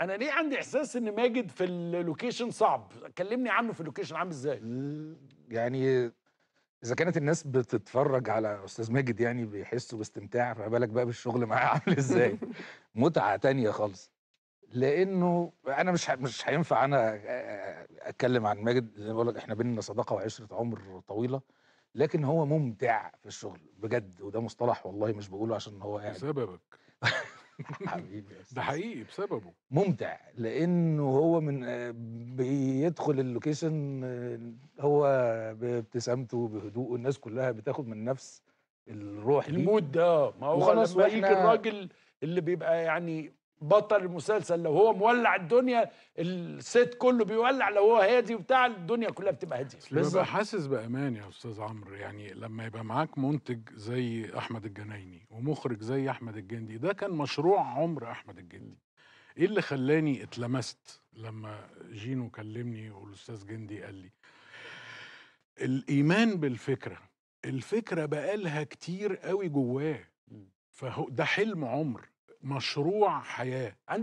انا ليه عندي احساس ان ماجد في اللوكيشن صعب كلمني عنه في اللوكيشن عامل ازاي يعني اذا كانت الناس بتتفرج على استاذ ماجد يعني بيحسوا باستمتاع فما بالك بقى بالشغل معاه عامل ازاي متعه تانية خالص لانه انا مش مش هينفع انا اتكلم عن ماجد زي ما بقول لك احنا بيننا صداقه وعشره عمر طويله لكن هو ممتع في الشغل بجد وده مصطلح والله مش بقوله عشان هو قاعد يعني. بسببك حبيبي ده حقيقي بسببه ممتع لانه هو من بيدخل اللوكيشن هو بابتسامته بهدوءه الناس كلها بتاخد من نفس الروح دي المود ده ما هو لما يجي الراجل اللي بيبقى يعني بطل المسلسل لو هو مولع الدنيا الست كله بيولع لو هو هادي وبتاع الدنيا كلها بتبقى هاديه ببقى حاسس بامان يا استاذ عمرو يعني لما يبقى معاك منتج زي احمد الجنايني ومخرج زي احمد الجندي ده كان مشروع عمر احمد الجندي ايه اللي خلاني اتلمست لما جينو كلمني والاستاذ جندي قال لي الايمان بالفكره الفكره بقالها كتير قوي جواه فهو ده حلم عمر مشروع حياه عندي